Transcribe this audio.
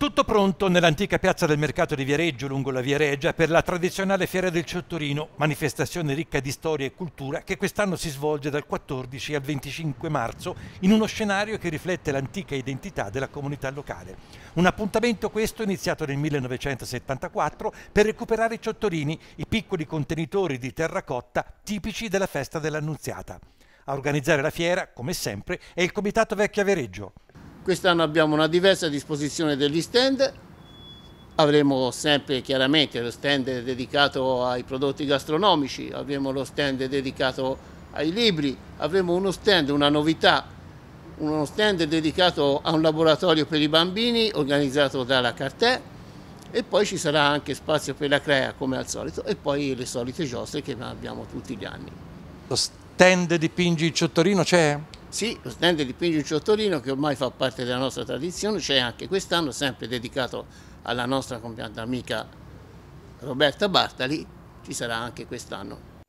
Tutto pronto nell'antica piazza del mercato di Viareggio lungo la Via Regia per la tradizionale Fiera del Ciottorino, manifestazione ricca di storia e cultura che quest'anno si svolge dal 14 al 25 marzo in uno scenario che riflette l'antica identità della comunità locale. Un appuntamento questo iniziato nel 1974 per recuperare i ciottorini, i piccoli contenitori di terracotta tipici della festa dell'Annunziata. A organizzare la fiera, come sempre, è il Comitato Vecchia Viareggio. Quest'anno abbiamo una diversa disposizione degli stand, avremo sempre chiaramente lo stand dedicato ai prodotti gastronomici, avremo lo stand dedicato ai libri, avremo uno stand, una novità, uno stand dedicato a un laboratorio per i bambini organizzato dalla Cartè e poi ci sarà anche spazio per la Crea come al solito e poi le solite giostre che abbiamo tutti gli anni. Lo stand di Pingi Ciottorino c'è? Sì, lo stand di Pingiu Ciottolino che ormai fa parte della nostra tradizione, c'è anche quest'anno, sempre dedicato alla nostra compianta amica Roberta Bartali, ci sarà anche quest'anno.